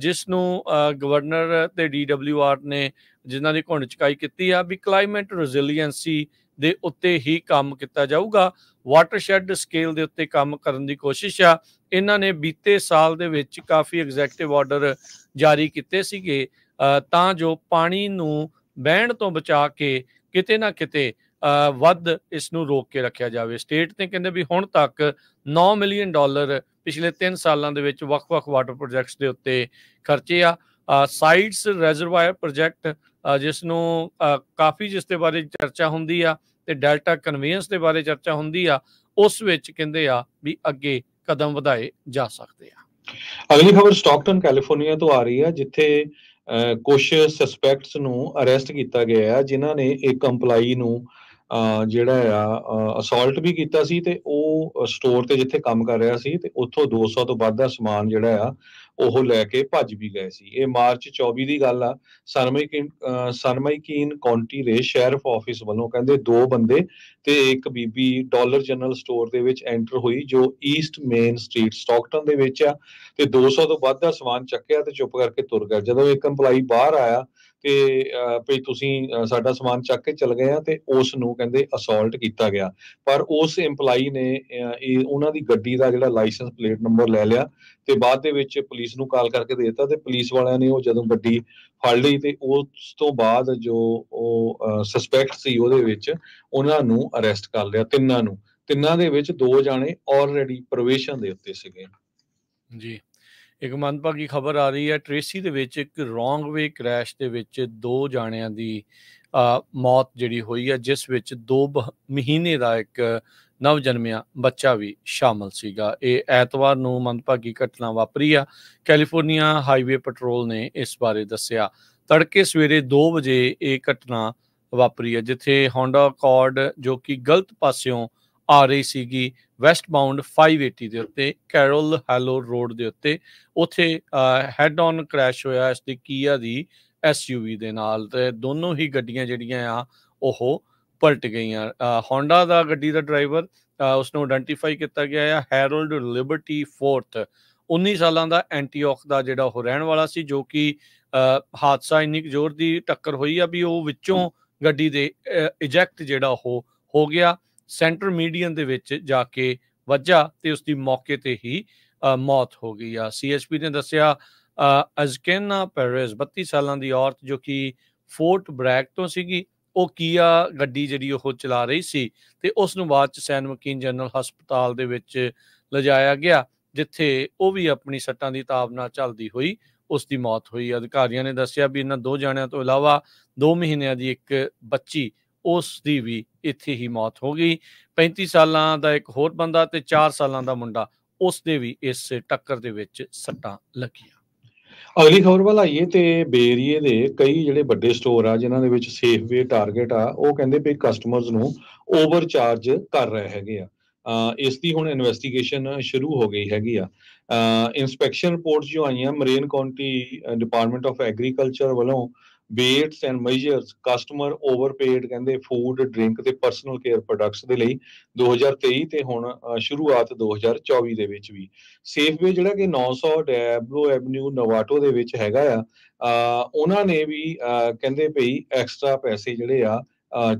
ਜਿਸ ਨੂੰ ਗਵਰਨਰ ਤੇ ਡੀਡਬਲਯੂਆਰ ਨੇ ਜਿਨ੍ਹਾਂ ਦੀ ਘੁੰਡ ਚਕਾਈ ਕੀਤੀ ਆ ਵੀ ਕਲਾਈਮੇਟ ਰੈਜ਼ਿਲੀਐਂਸੀ ਦੇ ਉੱਤੇ ਹੀ ਕੰਮ ਕੀਤਾ ਜਾਊਗਾ ਵਾਟਰਸ਼ੈਡ ਸਕੇਲ ਦੇ ਉੱਤੇ ਕੰਮ ਕਰਨ ਦੀ ਕੋਸ਼ਿਸ਼ ਆ ਇਹਨਾਂ ਨੇ ਬੀਤੇ ਸਾਲ ਦੇ ਵਿੱਚ ਕਾਫੀ ਐਗਜ਼ੈਕਟਿਵ ਆਰਡਰ ਜਾਰੀ ਕੀਤੇ ਸੀਗੇ ਤਾਂ ਜੋ ਪਾਣੀ ਨੂੰ ਵਹਿਣ ਤੋਂ ਬਚਾ ਕੇ ਕਿਤੇ ਨਾ ਕਿਤੇ ਵੱਧ ਇਸ ਨੂੰ ਰੋਕ ਕੇ ਰੱਖਿਆ ਜਾਵੇ ਸਟੇਟ ਨੇ ਕਹਿੰਦੇ ਵੀ ਹੁਣ ਤੱਕ 9 ਮਿਲੀਅਨ ਡਾਲਰ ਪਿਛਲੇ 3 ਸਾਲਾਂ ਦੇ ਵਿੱਚ ਵੱਖ-ਵੱਖ ਵਾਟਰ ਪ੍ਰੋਜੈਕਟਸ ਦੇ ਉੱਤੇ ਖਰਚੇ ਆ ਸਾਈਟਸ ਰੈਜ਼ਰਵਾਇਰ ਪ੍ਰੋਜੈਕਟ ਜਿਸ ਨੂੰ ਕਾਫੀ ਜਿਸ ਦੇ ਬਾਰੇ ਚਰਚਾ ਹੁੰਦੀ ਆ ਤੇ ਡੈਲਟਾ ਕਨਵੈਂਸ ਦੇ ਬਾਰੇ ਚਰਚਾ ਹੁੰਦੀ ਆ ਉਸ ਵਿੱਚ ਕਹਿੰਦੇ ਆ ਵੀ ਅੱਗੇ ਕਦਮ ਵਧਾਏ ਜਾ ਸਕਦੇ ਆ ਅਗਲੀ ਖਬਰ ਸਟਾਕਟਨ ਕੈਲੀਫੋਰਨੀਆ ਤੋਂ ਆ ਰਹੀ ਆ ਜਿੱਥੇ ਕੁਝ ਸਸਪੈਕਟਸ ਨੂੰ ਅਰੈਸਟ ਕੀਤਾ ਗਿਆ ਹੈ ਜਿਨ੍ਹਾਂ ਨੇ ਇੱਕ EMPLOYEE ਨੂੰ ਜਿਹੜਾ ਆ ਅਸੌਲਟ ਵੀ ਕੀਤਾ ਸੀ ਤੇ ਉਹ ਸਟੋਰ ਤੇ ਜਿੱਥੇ ਕੰਮ ਕਰ ਰਿਹਾ ਸੀ ਤੇ ਉੱਥੋਂ 200 ਤੋਂ ਵੱਧ ਦਾ ਸਮਾਨ ਜਿਹੜਾ ਆ ਉਹ ਲੈ ਕੇ ਭੱਜ ਵੀ ਗਏ ਸੀ ਇਹ ਮਾਰਚ 24 ਦੀ ਗੱਲ ਆ ਸਰਮਾਈਕੀਨ ਸਰਮਾਈਕੀਨ ਕਾਉਂਟੀ ਦੇ ਸ਼ੈਰਫ ਆਫਿਸ ਵੱਲੋਂ ਕਹਿੰਦੇ ਦੋ ਬੰਦੇ ਤੇ ਇੱਕ ਬੀਬੀ ਡਾਲਰ ਜਨਰਲ ਸਟੋਰ ਦੇ ਵਿੱਚ ਐਂਟਰ ਹੋਈ ਜੋ ਈਸਟ ਮੇਨ ਸਟਰੀਟ ਸਟਾਕਟਨ ਦੇ ਵਿੱਚ ਆ ਤੇ 200 ਤੋਂ ਵੱਧ ਦਾ ਸਮਾਨ ਚੱਕਿਆ ਤੇ ਚੁੱਪ ਕਰਕੇ ਤੁਰ ਗਿਆ ਜਦੋਂ ਇੱਕ EMPLOYEE ਬਾਹਰ ਆਇਆ ਕਿ ਭਈ ਤੁਸੀਂ ਸਾਡਾ ਸਮਾਨ ਚੱਕ ਕੇ ਚਲ ਗਏ ਆ ਤੇ ਉਸ ਨੂੰ ਕਹਿੰਦੇ ਅਸੌਲਟ ਕੀਤਾ ਗਿਆ ਪਰ ਉਸ EMPLOYEE ਨੇ ਇਹ ਉਹਨਾਂ ਦੀ ਗੱਡੀ ਦਾ ਜਿਹੜਾ ਲਾਇਸੈਂਸ ਪਲੇਟ ਨੰਬਰ ਲੈ ਲਿਆ ਤੇ ਬਾਅਦ ਦੇ ਵਿੱਚ ਪੁਲਿਸ ਨੂੰ ਕਾਲ ਕਰਕੇ ਦੇ ਦਿੱਤਾ ਤੇ ਪੁਲਿਸ ਵਾਲਿਆਂ ਨੇ ਉਹ ਜਦੋਂ ਗੱਡੀ ਫੜ ਲਈ ਤੇ ਉਸ ਤੋਂ ਬਾਅਦ ਜੋ ਉਹ ਸਸਪੈਕਟ ਸੀ ਉਹਦੇ ਵਿੱਚ ਉਹਨਾਂ ਨੂੰ ਅਰੈਸਟ ਕਰ ਲਿਆ ਤਿੰਨਾਂ ਨੂੰ ਤਿੰਨਾਂ ਦੇ ਵਿੱਚ ਦੋ ਜਾਣੇ ਆਲਰੇਡੀ ਪ੍ਰੋਵੇਸ਼ਨ ਦੇ ਉੱਤੇ ਸੀਗੇ ਜੀ ਇੱਕ ਮੰਦਭਾਗੀ ਖਬਰ ਆ ਰਹੀ ਹੈ ਟ੍ਰੇਸੀ ਦੇ ਵਿੱਚ ਇੱਕ ਰੋਂਗ ਵੇ ਕ੍ਰੈਸ਼ ਦੇ ਵਿੱਚ ਦੋ ਜਾਣਿਆਂ ਦੀ ਮੌਤ ਜਿਹੜੀ ਹੋਈ ਹੈ ਜਿਸ ਵਿੱਚ ਦੋ ਮਹੀਨੇ ਦਾ ਇੱਕ ਨਵ ਜਨਮਿਆ ਬੱਚਾ ਵੀ ਸ਼ਾਮਲ ਸੀਗਾ ਇਹ ਐਤਵਾਰ ਨੂੰ ਮੰਦਭਾਗੀ ਘਟਨਾ ਵਾਪਰੀ ਆ ਕੈਲੀਫੋਰਨੀਆ ਹਾਈਵੇ ਪੈਟਰੋਲ ਨੇ ਇਸ ਬਾਰੇ ਦੱਸਿਆ ਤੜਕੇ ਸਵੇਰੇ 2 ਵਜੇ ਇਹ ਘਟਨਾ ਵਾਪਰੀ ਹੈ ਜਿੱਥੇ ਹੌਂਡਾ ਕਾਰਡ ਜੋ ਕਿ ਗਲਤ ਪਾਸਿਓਂ ਆ ਰਹੀ ਸੀਗੀ ਵੈਸਟਬਾਉਂਡ 580 ਦੇ ਉੱਤੇ ਕੈਰੋਲ ਹੈਲੋ ਰੋਡ ਦੇ ਉੱਤੇ ਉਥੇ ਹੈਡ ਆਨ ਕ੍ਰੈਸ਼ ਹੋਇਆ ਇਸ ਦੀ ਕੀਆ ਦੀ ਐਸਯੂਵੀ ਦੇ ਨਾਲ ਤੇ ਦੋਨੋਂ ਹੀ ਗੱਡੀਆਂ ਜਿਹੜੀਆਂ ਆ ਉਹ ਪਲਟ ਗਈਆਂ ਹੌਂਡਾ ਦਾ ਗੱਡੀ ਦਾ ਡਰਾਈਵਰ ਉਸ ਨੂੰ ਆਇਡੈਂਟੀਫਾਈ ਕੀਤਾ ਗਿਆ ਹੈ ਹੈਰਲਡ ਲਿਬਰਟੀ 4th 19 ਸਾਲਾਂ ਦਾ ਐਂਟੀਓਕ ਦਾ ਜਿਹੜਾ ਉਹ ਰਹਿਣ ਵਾਲਾ ਸੀ ਜੋ ਕਿ ਹਾਦਸਾ ਇੰਨੀ ਜ਼ੋਰ ਦੀ ਟੱਕਰ ਹੋਈ ਆ ਵੀ ਉਹ ਵਿੱਚੋਂ ਗੱਡੀ ਦੇ ਇਜੈਕਟ ਜਿਹੜਾ ਉਹ ਹੋ ਗਿਆ ਸੈਂਟਰ ਮੀਡੀਅਨ ਦੇ ਵਿੱਚ ਜਾ ਕੇ ਵੱਜਾ ਤੇ ਉਸ ਦੀ ਮੌਕੇ ਤੇ ਹੀ ਮੌਤ ਹੋ ਗਈ ਆ ਸੀਐਸਪੀ ਨੇ ਦੱਸਿਆ ਅਜ਼ਕੇਨਾ ਪੈਰਿਸ 32 ਸਾਲਾਂ ਦੀ ਔਰਤ ਜੋ ਕਿ ਫੋਰਟ ਬ੍ਰੈਕ ਤੋਂ ਸੀਗੀ ਉਹ ਕੀਆ ਗੱਡੀ ਜਿਹੜੀ ਉਹ ਚਲਾ ਰਹੀ ਸੀ ਤੇ ਉਸ ਨੂੰ ਬਾਅਦ ਚ ਸੈਨ ਮਕੀਨ ਜਨਰਲ ਹਸਪਤਾਲ ਦੇ ਵਿੱਚ ਲਿਜਾਇਆ ਗਿਆ ਜਿੱਥੇ ਉਹ ਵੀ ਆਪਣੀ ਸੱਟਾਂ ਦੀ ਤਾਬ ਨਾਲ ਚੱਲਦੀ ਹੋਈ ਉਸ ਦੀ ਮੌਤ ਹੋਈ ਅਧਿਕਾਰੀਆਂ ਨੇ ਦੱਸਿਆ ਵੀ ਇਹਨਾਂ ਦੋ ਜਾਣਿਆਂ ਤੋਂ ਇਲਾਵਾ 2 ਮਹੀਨਿਆਂ ਦੀ ਇੱਕ ਬੱਚੀ ਉਸ ਦੀ ਵੀ ਇੱਥੇ ਹੀ ਮੌਤ ਹੋ ਗਈ 35 ਸਾਲਾਂ ਦਾ ਇੱਕ ਹੋਰ ਬੰਦਾ ਤੇ 4 ਸਾਲਾਂ ਦਾ ਮੁੰਡਾ ਉਸ ਦੇ ਵੀ ਇਸ ਟੱਕਰ ਦੇ ਵਿੱਚ ਸੱਟਾਂ ਲੱਗੀਆਂ ਅਗਲੀ ਖਬਰ ਵੱਲ ਆਈਏ ਤੇ ਬੇਰੀਏ ਦੇ ਕਈ ਜਿਹੜੇ ਵੱਡੇ ਸਟੋਰ ਆ ਜਿਨ੍ਹਾਂ ਦੇ ਵਿੱਚ ਸੇਫਵੇ ਟਾਰਗੇਟ ਆ ਉਹ ਕਹਿੰਦੇ ਵੀ ਕਸਟਮਰਸ ਨੂੰ ਓਵਰ ਚਾਰਜ ਕਰ ਰਹੇ ਹੈਗੇ ਆ ਇਸ ਦੀ ਹੁਣ ਇਨਵੈਸਟੀਗੇਸ਼ਨ ਸ਼ੁਰੂ ਹੋ ਗਈ ਹੈਗੀ ਆ ਇਨਸਪੈਕਸ਼ਨ ਰਿਪੋਰਟਸ ਜੋ ਆਈਆਂ Marin County department of agriculture ਵੱਲੋਂ weights and measures customer overpaid ਕਹਿੰਦੇ ਫੂਡ ਡਰਿੰਕ ਤੇ ਪਰਸਨਲ ਕੇਅਰ ਪ੍ਰੋਡਕਟਸ ਦੇ ਲਈ 2023 ਤੇ ਹੁਣ ਸ਼ੁਰੂਆਤ 2024 ਦੇ ਵਿੱਚ ਵੀ ਸੇਫਵੇ ਜਿਹੜਾ ਕਿ 900 ਡੈਬਲੋ ਐਵਨਿਊ ਨਵਾਟੋ ਦੇ ਵਿੱਚ ਹੈਗਾ ਆ ਉਹਨਾਂ ਨੇ ਵੀ ਕਹਿੰਦੇ ਭਈ ਐਕਸਟਰਾ ਪੈਸੇ ਜਿਹੜੇ ਆ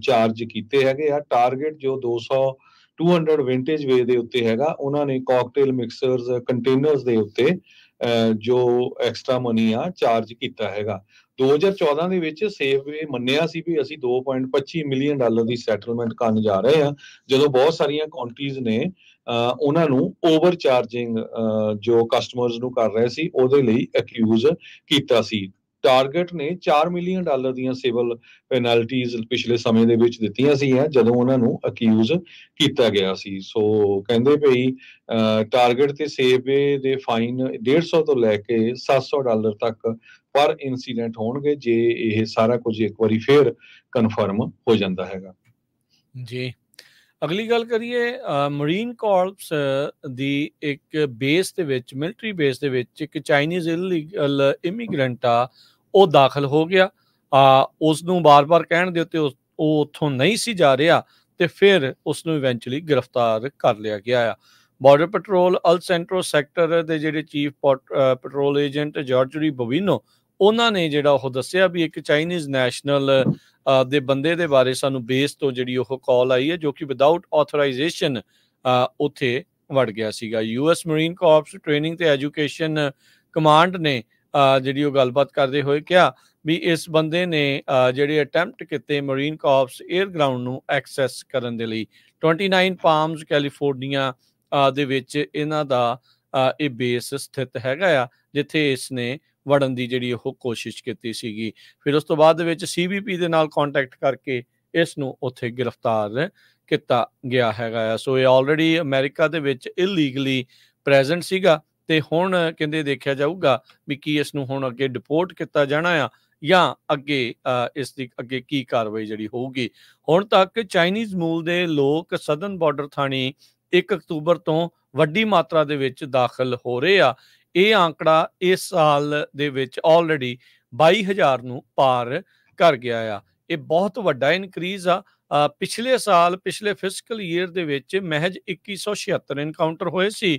ਚਾਰਜ ਕੀਤੇ ਹੈਗੇ ਆ ਟਾਰਗੇਟ ਜੋ 200 200 ਵਿੰਟੇਜ ਵੇ ਦੇ ਉੱਤੇ ਹੈਗਾ ਉਹਨਾਂ ਨੇ ਕਾਕਟੇਲ ਮਿਕਸਰਸ ਕੰਟੇਨਰਸ ਦੇ ਉੱਤੇ ਜੋ ਐਕਸਟਰਾ ਮਨੀ ਆ ਚਾਰਜ ਕੀਤਾ ਹੈਗਾ 2014 ਦੇ ਵਿੱਚ ਸੇਫਵੇ ਮੰਨਿਆ ਸੀ ਵੀ ਅਸੀਂ 2.25 ਮਿਲੀਅਨ ਡਾਲਰ ਦੀ ਸੈਟਲਮੈਂਟ ਕਰਨ ਜਾ ਰਹੇ ਹਾਂ ਜਦੋਂ ਬਹੁਤ ਸਾਰੀਆਂ ਕੰਟਰੀਜ਼ ਨੇ ਉਹਨਾਂ ਨੂੰ ਓਵਰ ਚਾਰਜਿੰਗ ਜੋ ਕਸਟਮਰਸ ਨੂੰ ਕਰ ਰਹੇ ਸੀ ਉਹਦੇ ਲਈ ਅਕਿਊਜ਼ ਕੀਤਾ ਸੀ ਟਾਰਗੇਟ ਨੇ 4 ਮਿਲੀਅਨ ਡਾਲਰ ਦੀਆਂ ਸਿਵਲ ਪੈਨਲਟੀਆਂ ਪਿਛਲੇ ਸਮੇਂ ਦੇ ਵਿੱਚ ਦਿੱਤੀਆਂ ਸੀ ਜਦੋਂ ਉਹਨਾਂ ਨੂੰ ਅਕਿਊਜ਼ ਕੀਤਾ ਗਿਆ ਸੀ ਸੋ ਕਹਿੰਦੇ ਭਈ ਟਾਰਗੇਟ ਤੇ ਸੇਵੇ ਦੇ ਫਾਈਨ 150 ਤੋਂ ਲੈ ਕੇ 700 ਡਾਲਰ ਤੱਕ ਪਰ ਇਨਸੀਡੈਂਟ ਹੋਣਗੇ ਜੇ ਇਹ ਸਾਰਾ ਕੁਝ ਇੱਕ ਵਾਰੀ ਫੇਰ ਕਨਫਰਮ ਹੋ ਜਾਂਦਾ ਹੈਗਾ ਜੀ ਅਗਲੀ ਗੱਲ ਕਰੀਏ ਮਰੀਨ ਕਾਰਪਸ ਦੀ ਇੱਕ ਬੇਸ ਦੇ ਵਿੱਚ ਮਿਲਟਰੀ ਬੇਸ ਦੇ ਵਿੱਚ ਇੱਕ ਚਾਈਨੀਜ਼ ਇਲੀਗਲ ਇਮੀਗ੍ਰੈਂਟ ਆ ਉਹ ਦਾਖਲ ਹੋ ਗਿਆ ਆ ਉਸ ਨੂੰ ਬਾਰ-ਬਾਰ ਕਹਿਣ ਦੇ ਉੱਤੇ ਉਹ ਉੱਥੋਂ ਨਹੀਂ ਸੀ ਜਾ ਰਿਹਾ ਤੇ ਫਿਰ ਉਸ ਨੂੰ ਇਵੈਂਚੁਅਲੀ ਗ੍ਰਿਫਤਾਰ ਕਰ ਲਿਆ ਗਿਆ ਆ border patrol El Centro sector ਦੇ ਜਿਹੜੇ chief patrol agent Gregory Bovino ਉਹਨਾਂ ਨੇ ਜਿਹੜਾ ਉਹ ਦੱਸਿਆ ਵੀ ਇੱਕ ਚਾਈਨੀਜ਼ ਨੈਸ਼ਨਲ ਦੇ ਬੰਦੇ ਦੇ ਬਾਰੇ ਸਾਨੂੰ ਬੇਸ ਤੋਂ ਜਿਹੜੀ ਉਹ ਕਾਲ ਆਈ ਹੈ ਜੋ ਕਿ ਵਿਦਆਊਟ ਆਥੋਰਾਈਜੇਸ਼ਨ ਉੱਥੇ ਵੜ ਗਿਆ ਸੀਗਾ ਯੂਐਸ ਮਰੀਨ ਕਾਰਪਸ ਟ੍ਰੇਨਿੰਗ ਤੇ ਐਜੂਕੇਸ਼ਨ ਕਮਾਂਡ ਨੇ ਜਿਹੜੀ ਉਹ ਗੱਲਬਾਤ ਕਰਦੇ ਹੋਏ ਕਿਹਾ ਵੀ ਇਸ ਬੰਦੇ ਨੇ ਜਿਹੜੇ ਅਟੈਂਪਟ ਕੀਤੇ ਮਰੀਨ ਕਾਰਪਸ 에ਅਰਗਰਾਉਂਡ ਨੂੰ ਐਕਸੈਸ ਕਰਨ ਦੇ ਲਈ 29 ਪਾਮਸ ਕੈਲੀਫੋਰਨੀਆ ਦੇ ਵਿੱਚ ਇਹਨਾਂ ਦਾ ਇਹ ਬੇਸ ਸਥਿਤ ਹੈਗਾ ਆ ਜਿੱਥੇ ਇਸ ਨੇ ਵੜਨ ਦੀ ਜਿਹੜੀ ਉਹ ਕੋਸ਼ਿਸ਼ ਕੀਤੀ ਸੀਗੀ ਫਿਰ ਉਸ ਤੋਂ ਬਾਅਦ ਦੇ ਵਿੱਚ ਸੀਬੀਪੀ ਦੇ ਨਾਲ ਕੰਟੈਕਟ ਕਰਕੇ ਇਸ ਨੂੰ ਉੱਥੇ ਗ੍ਰਿਫਤਾਰ ਕੀਤਾ ਗਿਆ ਹੈਗਾ ਸੋ ਇਹ ਆਲਰੇਡੀ ਅਮਰੀਕਾ ਦੇ ਵਿੱਚ ਇਲੀਗਲੀ ਪ੍ਰੈਜ਼ੈਂਟ ਸੀਗਾ ਤੇ ਹੁਣ ਕਹਿੰਦੇ ਦੇਖਿਆ ਜਾਊਗਾ ਵੀ ਕੀ ਇਸ ਨੂੰ ਹੁਣ ਅੱਗੇ ਡਿਪੋਰਟ ਕੀਤਾ ਜਾਣਾ ਆ ਜਾਂ ਅੱਗੇ ਇਸ ਦੀ ਅੱਗੇ ਕੀ ਕਾਰਵਾਈ ਜਿਹੜੀ ਹੋਊਗੀ ਹੁਣ ਤੱਕ ਚਾਈਨੀਜ਼ ਮੂਲ ਦੇ ਲੋਕ ਸਦਨ ਬਾਰਡਰ ਥਾਣੀ 1 ਅਕਤੂਬਰ ਤੋਂ ਵੱਡੀ ਮਾਤਰਾ ਦੇ ਵਿੱਚ ਦਾਖਲ ਹੋ ਰਹੇ ਆ ਇਹ ਆંકੜਾ ਇਸ ਸਾਲ ਦੇ ਵਿੱਚ ਆਲਰੇਡੀ 22000 ਨੂੰ ਪਾਰ ਕਰ ਗਿਆ ਆ ਇਹ ਬਹੁਤ ਵੱਡਾ ਇਨਕਰੀਜ਼ ਆ ਪਿਛਲੇ ਸਾਲ ਪਿਛਲੇ ਫਿਸਕਲ ਈਅਰ ਦੇ ਵਿੱਚ ਮਹਿਜ 2176 ਇਨਕਾਊਂਟਰ ਹੋਏ ਸੀ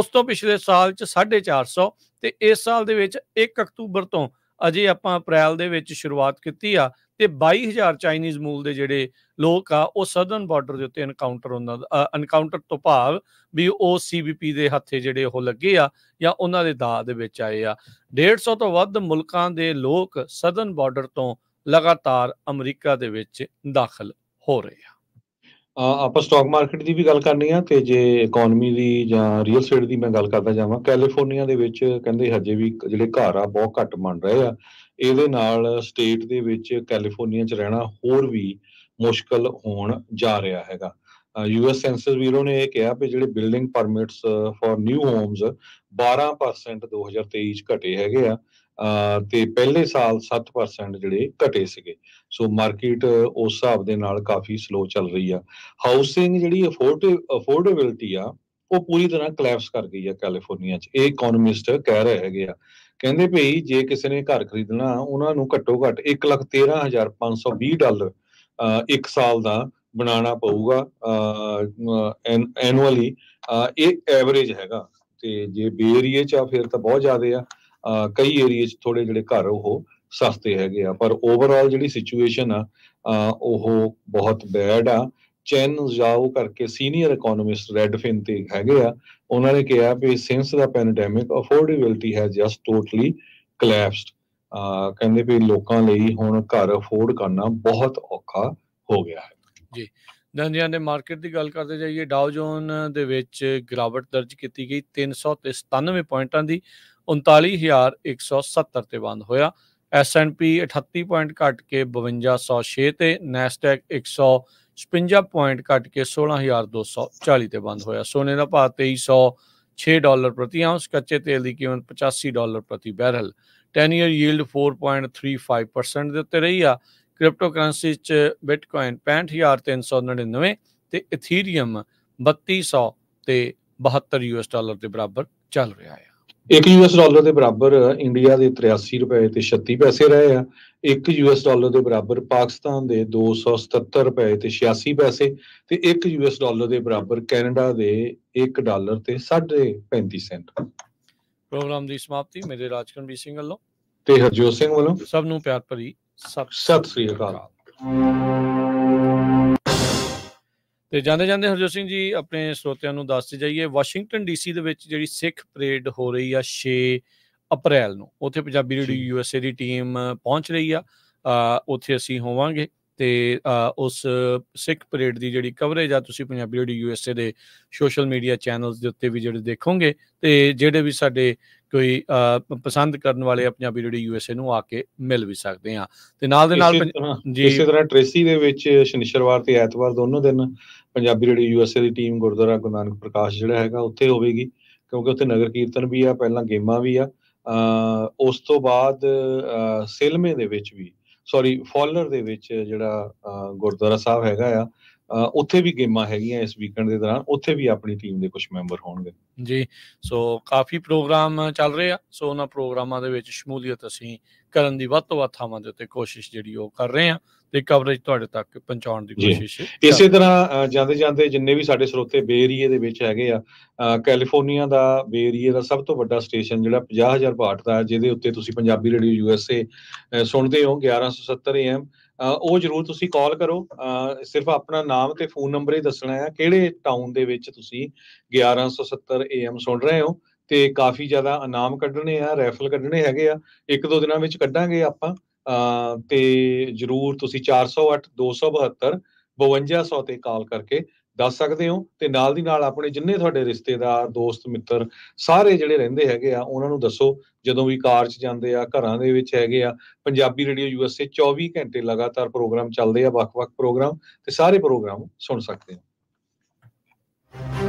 ਉਸ ਤੋਂ ਪਿਛਲੇ ਸਾਲ ਚ 450 ਤੇ ਇਸ ਸਾਲ ਦੇ ਵਿੱਚ 1 ਅਕਤੂਬਰ ਤੋਂ ਅਜੇ ਆਪਾਂ ਅਪ੍ਰੈਲ ਦੇ ਵਿੱਚ ਸ਼ੁਰੂਆਤ ਕੀਤੀ ਆ ਤੇ 22000 ਚਾਈਨੀਜ਼ ਮੂਲ ਦੇ ਜਿਹੜੇ ਲੋਕ ਆ ਉਹ ਸਦਰਨ ਬਾਰਡਰ ਦੇ ਉੱਤੇ ਐਨਕਾਊਂਟਰ ਉਹਨਾਂ ਦਾ ਐਨਕਾਊਂਟਰ ਤੋਂ ਭਾਵ ਵੀ ਉਹ ਸੀਬੀਪੀ ਦੇ ਹੱਥੇ ਜਿਹੜੇ ਉਹ ਲੱਗੇ ਆ ਜਾਂ ਉਹਨਾਂ ਦੇ ਦਾਅ ਦੇ ਵਿੱਚ ਆਏ ਆ 150 ਤੋਂ ਵੱਧ ਮੁਲਕਾਂ ਦੇ ਲੋਕ ਸਦਰਨ ਬਾਰਡਰ ਤੋਂ ਲਗਾਤਾਰ ਅਮਰੀਕਾ ਦੇ ਵਿੱਚ ਦਾਖਲ ਹੋ ਰਹੇ ਆ ਆਪਾਂ ਸਟਾਕ ਮਾਰਕੀਟ ਦੀ ਵੀ ਗੱਲ ਕਰਨੀ ਆ ਤੇ ਜੇ ਇਕਨੋਮੀ ਦੀ ਜਾਂ ਰੀਅਲ ਸਟੇਟ ਦੀ ਮੈਂ ਗੱਲ ਕਰਦਾ ਜਾਵਾਂ ਕੈਲੀਫੋਰਨੀਆ ਦੇ ਵਿੱਚ ਕਹਿੰਦੇ ਹਜੇ ਵੀ ਜਿਹੜੇ ਘਰ ਆ ਬਹੁਤ ਘੱਟ ਬਣ ਰਹੇ ਆ ਇਹਦੇ ਨਾਲ ਸਟੇਟ ਦੇ ਵਿੱਚ ਕੈਲੀਫੋਰਨੀਆ 'ਚ ਰਹਿਣਾ ਹੋਰ ਵੀ ਮੁਸ਼ਕਲ ਹੋਣ ਜਾ ਰਿਹਾ ਹੈਗਾ ਯੂਐਸ ਸੈਂਸਸ ਬਿਊਰੋ ਨੇ ਇਹ ਕਿਹਾ ਕਿ ਜਿਹੜੇ building permits for new homes 12% 2023 ਚ ਘਟੇ ਹੈਗੇ ਆ ਤੇ ਪਹਿਲੇ ਸਾਲ 7% ਜਿਹੜੇ ਘਟੇ ਸੀਗੇ ਸੋ ਮਾਰਕੀਟ ਉਸ ਹਿਸਾਬ ਦੇ ਨਾਲ ਕਾਫੀ ਸਲੋ ਚੱਲ ਰਹੀ ਆ ਹਾਊਸਿੰਗ ਜਿਹੜੀ ਅਫੋਰਡੇਬਿਲਟੀ ਆ ਉਹ ਪੂਰੀ ਤਰ੍ਹਾਂ ਕਲੈਪਸ ਕਰ ਗਈ ਆ ਕੈਲੀਫੋਰਨੀਆ ਚ ਇਹ ਇਕਨੋਮਿਸਟ ਕਹਿ ਰਹੇ ਹੈਗੇ ਆ ਕਹਿੰਦੇ ਭਈ ਜੇ ਕਿਸੇ ਨੇ ਘਰ ਖਰੀਦਣਾ ਉਹਨਾਂ ਨੂੰ ਘੱਟੋ ਘੱਟ 113520 ਡਾਲਰ ਇੱਕ ਸਾਲ ਦਾ ਬਣਾਉਣਾ ਪਊਗਾ ਐਨੂਅਲੀ ਇਹ ਐਵਰੇਜ ਹੈਗਾ ਤੇ ਜੇ ਬੇ ਏਰੀਆ ਚ ਆ ਫਿਰ ਤਾਂ ਬਹੁਤ ਜ਼ਿਆਦਾ ਆ ਕਈ ਏਰੀਆ ਚ ਥੋੜੇ ਜਿਹੜੇ ਘਰ ਉਹ ਸਸਤੇ ਹੈਗੇ ਆ ਪਰ ਓਵਰਆਲ ਜਿਹੜੀ ਸਿਚੁਏਸ਼ਨ ਆ ਉਹ ਬਹੁਤ ਬੈਡ ਆ ਚੈਨ ਜਾਓ ਕਰਕੇ ਸੀਨੀਅਰ ਇਕਨੋਮਿਸਟ ਰੈਡਫਿਨ ਤੇ ਹੈਗੇ ਆ ਉਹਨਾਂ ਨੇ ਕਿਹਾ ਵੀ ਸਿੰਸ ਦਾ ਪੈਨਡੈਮਿਕ ਅਫੋਰਡੇਬਿਲਟੀ ਹੈ ਜਸਟ ਟੋਟਲੀ ਕਲੈਪਸਡ ਕਹਿੰਦੇ ਵੀ ਲੋਕਾਂ ਲਈ ਹੁਣ ਘਰ ਅਫੋਰਡ ਕਰਨਾ ਬਹੁਤ ਔਖਾ ਹੋ ਗਿਆ ਹੈ ਜੀ ਦੰਦਿਆਂ ਦੇ ਮਾਰਕੀਟ ਦੀ ਗੱਲ ਕਰਦੇ ਜਾਈਏ ਡਾਓ ਜੋਨ ਦੇ ਵਿੱਚ ਗਿਰਾਵਟ ਦਰਜ ਕੀਤੀ ਗਈ 397 ਪੁਆਇੰਟਾਂ ਦੀ 39170 ਤੇ ਬੰਦ ਹੋਇਆ S&P 38 ਪੁਆਇੰਟ ਘਟ ਕੇ 5206 ਤੇ Nasdaq 100 56 ਪੁਆਇੰਟ ਘਟ ਕੇ 16240 ਤੇ ਬੰਦ ਹੋਇਆ ਸੋਨੇ ਦਾ ਭਾਅ 2306 ਡਾਲਰ ਪ੍ਰਤੀ ਆਉਂਸ ਕੱਚੇ ਤੇਲ ਦੀ ਕੀਮਤ 85 ਡਾਲਰ ਪ੍ਰਤੀ ਬੈਰਲ 10 ਇਅਰ ਯੀਲਡ 4.35% ਦੇ ਉੱਤੇ ਰਹੀ ਆ ਕ੍ਰਿਪਟੋ ਕਰੰਸੀ ਚ ਬਿਟਕੋਇਨ 65399 ਤੇ ਇਥੀਰੀਅਮ 3200 ਤੇ 72 ਯੂਐਸ ਡਾਲਰ ਦੇ ਬਰਾਬਰ ਚੱਲ ਰਿਹਾ ਹੈ ਯੂ ਯੂਐਸ ਡਾਲਰ ਦੇ ਬਰਾਬਰ ਇੰਡੀਆ ਦੇ 83 ਰੁਪਏ ਤੇ 36 ਪੈਸੇ ਰਹੇ ਆ ਯੂ ਯੂਐਸ ਡਾਲਰ ਦੇ ਬਰਾਬਰ ਪਾਕਿਸਤਾਨ ਦੇ 277 ਰੁਪਏ ਤੇ 86 ਪੈਸੇ ਤੇ ਯੂ ਯੂਐਸ ਡਾਲਰ ਦੇ ਬਰਾਬਰ ਕੈਨੇਡਾ ਦੇ 1 ਡਾਲਰ ਤੇ 35 ਸੈਂਟ ਪ੍ਰੋਗਰਾਮ ਦੀ ਸਮਾਪਤੀ ਮੇਰੇ ਰਾਜਕਨਵੀ ਸਿੰਘ ਵੱਲੋਂ ਤੇ ਹਰਜੋਤ ਸਿੰਘ ਵੱਲੋਂ ਸਭ ਨੂੰ ਪਿਆਰ ਭਰੀ ਸਤਿ ਸ੍ਰੀ ਅਕਾਲ ਤੇ ਜਾਂਦੇ ਜਾਂਦੇ ਹਰਜੋਤ ਸਿੰਘ ਜੀ ਆਪਣੇ ਸਰੋਤਿਆਂ ਨੂੰ ਦੱਸ ਜਾਈਏ ਵਾਸ਼ਿੰਗਟਨ ਡੀਸੀ ਦੇ ਵਿੱਚ ਜਿਹੜੀ ਸਿੱਖ ਪਰੇਡ ਹੋ ਰਹੀ ਆ 6 ਅਪ੍ਰੈਲ ਨੂੰ ਉੱਥੇ ਪੰਜਾਬੀ ਰੇਡੀਓ ਯੂਐਸਏ ਦੀ ਟੀਮ ਪਹੁੰਚ ਰਹੀ ਆ ਉੱਥੇ ਅਸੀਂ ਹੋਵਾਂਗੇ ਤੇ ਉਸ ਸਿੱਖ ਪਰੇਡ ਦੀ ਜਿਹੜੀ ਕਵਰੇਜ ਆ ਤੁਸੀਂ ਪੰਜਾਬੀ ਰੇਡੀ ਯੂਐਸਏ ਦੇ ਸੋਸ਼ਲ ਮੀਡੀਆ ਚੈਨਲਸ ਦੇ ਉੱਤੇ ਵੀ ਜਿਹੜੇ ਦੇਖੋਗੇ ਤੇ ਜਿਹੜੇ ਵੀ ਸਾਡੇ ਕੋਈ ਪਸੰਦ ਕਰਨ ਵਾਲੇ ਆ ਪੰਜਾਬੀ ਰੇਡੀ ਯੂਐਸਏ ਨੂੰ ਆ ਕੇ ਮਿਲ ਵੀ ਸਕਦੇ ਆ ਤੇ ਨਾਲ ਦੇ ਨਾਲ ਜੀ ਇਸੇ ਤਰ੍ਹਾਂ ਟ੍ਰੇਸੀ ਦੇ ਵਿੱਚ ਸ਼ਨੀਸ਼ਰਵਾਰ ਤੇ ਐਤਵਾਰ ਦੋਨੋਂ ਦਿਨ ਪੰਜਾਬੀ ਰੇਡੀ ਯੂਐਸਏ ਦੀ ਟੀਮ ਗੁਰਦੁਆਰਾ ਗੁਰੂ ਪ੍ਰਕਾਸ਼ ਜਿਹੜਾ ਹੈਗਾ ਉੱਥੇ ਹੋਵੇਗੀ ਕਿਉਂਕਿ ਉੱਥੇ ਨਗਰ ਕੀਰਤਨ ਵੀ ਆ ਪਹਿਲਾਂ ਗੇਮਾਂ ਵੀ ਆ ਉਸ ਤੋਂ ਬਾਅਦ ਸਿਲਮੇ ਦੇ ਵਿੱਚ ਵੀ ਸੌਰੀ ਫਾਲਰ ਦੇ ਵਿੱਚ ਜਿਹੜਾ ਗੁਰਦੁਆਰਾ ਸਾਹਿਬ ਹੈਗਾ ਆ ਉੱਥੇ ਵੀ ਗੇਮਾਂ ਹੈਗੀਆਂ ਇਸ ਵੀਕਐਂਡ ਦੇ ਦੌਰਾਨ ਉੱਥੇ ਵੀ ਆਪਣੀ ਟੀਮ ਦੇ ਕੁਝ ਮੈਂਬਰ ਹੋਣਗੇ ਜੀ ਸੋ ਕਾਫੀ ਪ੍ਰੋਗਰਾਮ ਚੱਲ ਰਹੇ ਆ ਸੋ ਉਹਨਾਂ ਪ੍ਰੋਗਰਾਮਾਂ ਦੇ ਵਿੱਚ ਸ਼ਮੂਲੀਅਤ ਅਸੀਂ ਕਰਨ ਦੀ ਵੱਧ ਤੋਂ ਵੱਧ ਥਾਵਾਂ ਦੇ ਉੱਤੇ ਕੋਸ਼ਿਸ਼ ਜਿਹੜੀ ਉਹ ਕਰ ਰਹੇ ਆ ਤੇ ਕਵਰੇਜ ਤੁਹਾਡੇ ਤੱਕ ਪਹੁੰਚਾਉਣ ਦੀ ਕੋਸ਼ਿਸ਼ ਇਸੇ ਤਰ੍ਹਾਂ ਜਾਂਦੇ ਜਾਂਦੇ ਜਿੰਨੇ ਵੀ ਸਾਡੇ ਸਰੋਤੇ ਬੇਰੀਏ ਦੇ ਵਿੱਚ ਹੈਗੇ ਆ ਕੈਲੀਫੋਰਨੀਆ ਦਾ ਬੇਰੀਏ ਦਾ ਸਭ ਤੋਂ ਵੱਡਾ ਸਟੇਸ਼ਨ ਜਿਹੜਾ 50000 ਬਾਟ ਦਾ ਜਿਹਦੇ ਉੱਤੇ ਤੁਸੀਂ ਪੰਜਾਬੀ ਰੇਡੀਓ ਯੂਐਸਏ ਸੁਣਦੇ ਹੋ 1170 ਐਮ ਉਹ ਜਰੂਰ ਤੁਸੀਂ ਕਾਲ ਕਰੋ ਸਿਰਫ ਆਪਣਾ ਨਾਮ ਤੇ ਫੋਨ ਨੰਬਰ ਹੀ ਦੱਸਣਾ ਹੈ ਕਿਹੜੇ ਟਾਊਨ ਦੇ ਵਿੱਚ ਤੁਸੀਂ 1170 AM ਸੁਣ ਰਹੇ ਹੋ ਤੇ ਕਾਫੀ ਜ਼ਿਆਦਾ ਇਨਾਮ ਕੱਢਣੇ ਆ ਰੈਫਲ ਕੱਢਣੇ ਹੈਗੇ ਆ ਇੱਕ ਦੋ ਦਿਨਾਂ ਵਿੱਚ ਕੱਢਾਂਗੇ ਆਪਾਂ ਤੇ ਜਰੂਰ ਤੁਸੀਂ 408 272 5200 ਤੇ ਕਾਲ ਕਰਕੇ ਦੱਸ ਸਕਦੇ ਹੋ ਤੇ ਨਾਲ ਦੀ ਨਾਲ ਆਪਣੇ ਜਿੰਨੇ ਤੁਹਾਡੇ ਰਿਸ਼ਤੇਦਾਰ ਦੋਸਤ ਮਿੱਤਰ ਸਾਰੇ ਜਿਹੜੇ ਰਹਿੰਦੇ ਹੈਗੇ ਆ ਉਹਨਾਂ ਨੂੰ ਦੱਸੋ ਜਦੋਂ ਵੀ ਕਾਰ 'ਚ ਜਾਂਦੇ ਆ ਘਰਾਂ ਦੇ ਵਿੱਚ ਹੈਗੇ ਆ Punjabi radio U S A 24 ਘੰਟੇ ਲਗਾਤਾਰ ਪ੍ਰੋਗਰਾਮ ਚੱਲਦੇ ਆ ਵੱਖ-ਵੱਖ ਪ੍ਰੋਗਰਾਮ ਤੇ ਸਾਰੇ ਪ੍ਰੋਗਰਾਮ ਸੁਣ ਸਕਦੇ ਹੋ